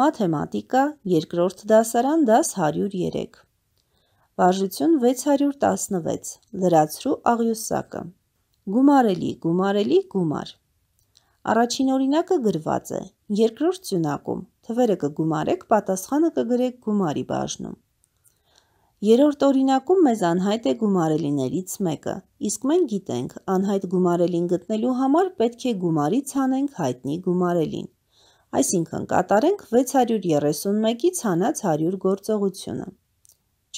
մաթեմատիկա, երկրորդ դասարան դաս 103։ Վարժություն 616, լրացրու աղյուսակը։ Գումարելի, գումարելի, գումար։ Առաջին օրինակը գրված է, երկրորդ ծյունակում, թվերը կգումարեք, պատասխանը կգրեք գումարի բաժնում։ Երորդ օրինակում մեզ անհայտ է գումարելիներից մեկը, իսկ մենք գիտենք, անհայտ գումարելին գտնելու համար պետք է գումարից հանենք հայտնի գումարելին այսինքն կատարենք 631-ից հանած 100 գործողությունը։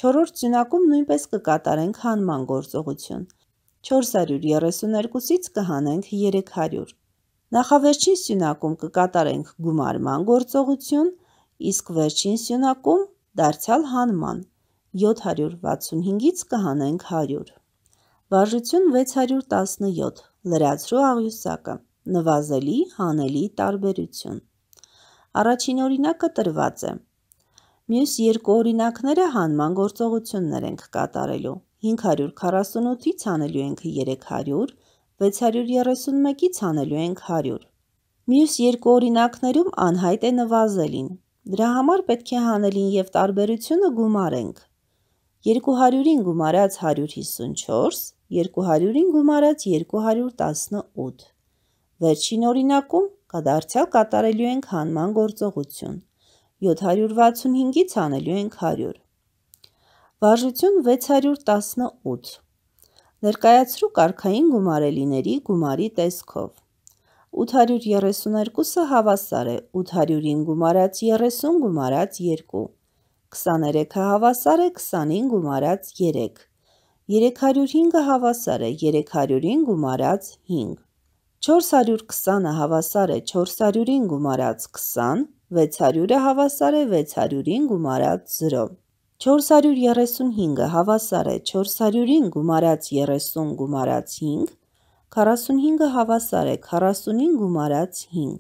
Չորորդ ծյունակում նույնպես կկատարենք հանման գործողություն։ 432-ից կհանենք 300։ Նախավերջին սյունակում կկատարենք գումարման գործողություն, իսկ վերջին սյունակում դարձյալ հանման 765-ից կհանենք 100։ Վարժություն 617 լրացրու աղյուսակը, նվազելի հանելի տարբերություն։ Առաջին օրինակը տրված է։ Մյուս երկու օրինակները հանման գործողություններ ենք կատարելու։ 548-ից հանելու ենք 300, 631-ից հանելու ենք 100։ Մյուս երկու օրինակներում անհայտ է նվազելին։ Դրա համար պետք է հանելին եւ տարբերությունը գումարենք։ 200-ին գումարած 154, 200-ին գումարած 218։ Վերջին օրինակում Կադարձյալ կատարելու ենք հանման գործողություն։ 765-ից անելու ենք 100։ Վարժություն 618։ Ներկայացրու կարգային գումարելիների գումարի տեսքով։ 832-ը հավասար է 800-ին գումարած 30 գումարած 2։ 23-ը հավասար է 20-ին գումարած 3։ 305-ը հավասար է 300-ին գումարած 5։ 420-ը հավասար է 400-ին գումարած 20, 600-ը հավասար է 600-ին գումարած 0։ 435-ը հավասար է 400-ին գումարած 30 գումարած 5, 45-ը հավասար է 40-ին գումարած 5,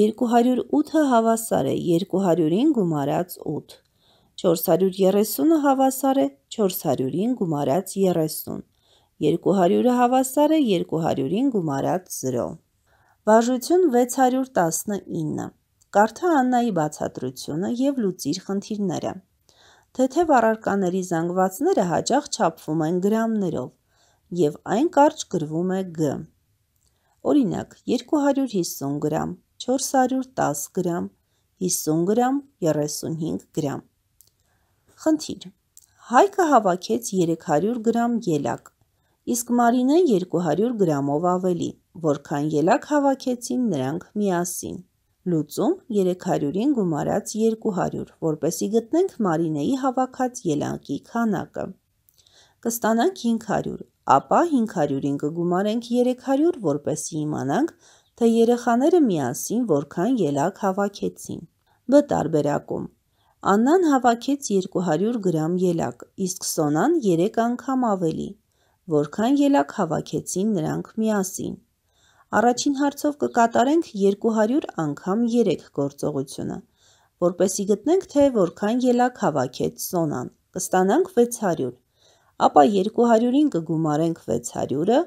208-ը հավասար է 200-ին գումարած 8, 430-ը հավասար է 400-ին գումարած 30, 200-ը հավասար է 200-ին գումարած 0։ Բաժություն 619։ Կարդա Աննայի բացատրությունը եւ լուծիր խնդիրները։ Թեթև առարկաների զանգվածները հաճախ չափվում են գրամներով եւ այն կարճ գրվում է Գ։ Օրինակ 250 գրամ, 410 գրամ, 50 գրամ, 35 գրամ։ Խնդիր. Հայկը հավաքեց 300 գրամ ելակ իսկ Մարինեն 200 գրամով ավելի, որքան ելակ հավաքեցին նրանք միասին։ Լուծում 300-ին գումարած 200, որպեսի գտնենք Մարինեի հավաքած ելանքի քանակը։ Կստանանք 500, ապա 500-ին կգումարենք 300, որպեսի իմանանք, թե երեխաները միասին որքան ելակ հավաքեցին։ Բ տարբերակում Աննան հավաքեց 200 գրամ ելակ, իսկ Սոնան 3 անգամ ավելի, որքան ելակ հավաքեցին նրանք միասին։ Առաջին հարցով կկատարենք 200 անգամ 3 գործողությունը, որպեսի գտնենք, թե որքան ելակ հավաքեց Սոնան։ Կստանանք 600, ապա 200-ին կգումարենք 600-ը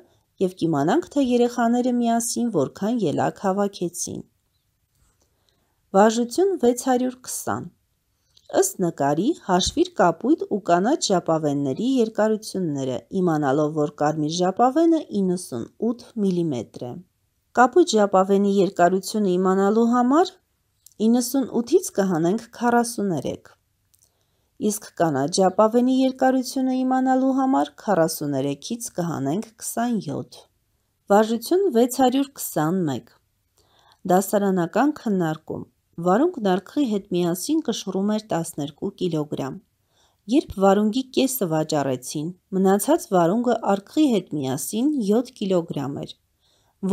և կիմանանք, թե երեխաները միասին որքան ելակ հավաքեցին։ Վաժություն 620 Ըստ նկարի հաշվիր կապույտ ու կանաչ ժապավենների երկարությունները, իմանալով, որ կարմիր ժապավենը 98 մմ է։ Կապույտ ժապավենի երկարությունը իմանալու համար 98-ից կհանենք 43։ Իսկ կանաչ ժապավենի երկարությունը իմանալու համար 43-ից կհանենք 27։ Վարժություն 621։ Դասարանական քննարկում Վարունգ նարքղի հետ միասին կշռում էր 12 կիլոգրամ։ Երբ վարունգի կեսը վաճառեցին, մնացած վարունգը արքղի հետ միասին 7 կիլոգրամ էր։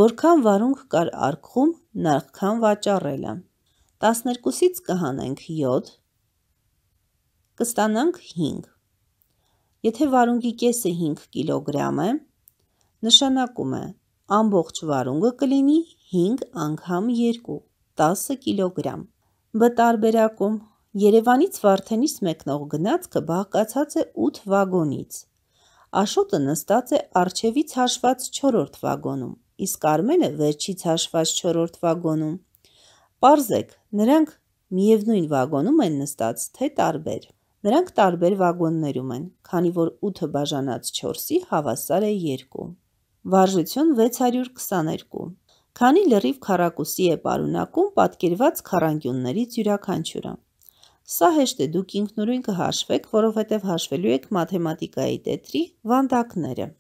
Որքան վարունգ կար արքղում, նարքքան վաճառելը։ 12-ից կհանենք 7, կստանանք 5։ Եթե վարունգի կեսը 5 կիլոգրամ է, նշանակում է ամբողջ վարունգը կլինի 5 անգամ 2։ 10 կիլոգրամ։ Բտարբերակում Երևանից Վարդենիս մեկնող գնացքը բաղկացած է 8 վագոնից։ Աշոտը նստած է արջևից հաշված 4-րդ վագոնում, իսկ Արմենը վերջից հաշված 4-րդ վագոնում։ Պարզեք, նրանք միևնույն վագոնում են նստած, թե տարբեր։ Նրանք տարբեր վագոններում են, քանի որ 8-ը բաժանած 4-ի հավասար է 2։ Վարժություն 622 քանի լրիվ քարակուսի է պարունակում պատկերված քառանկյուններից յուրաքանչյուրը։ Սա հեշտ է, դուք ինքնուրույն կհաշվեք, որովհետև հաշվելու եք մաթեմատիկայի տետրի վանդակները։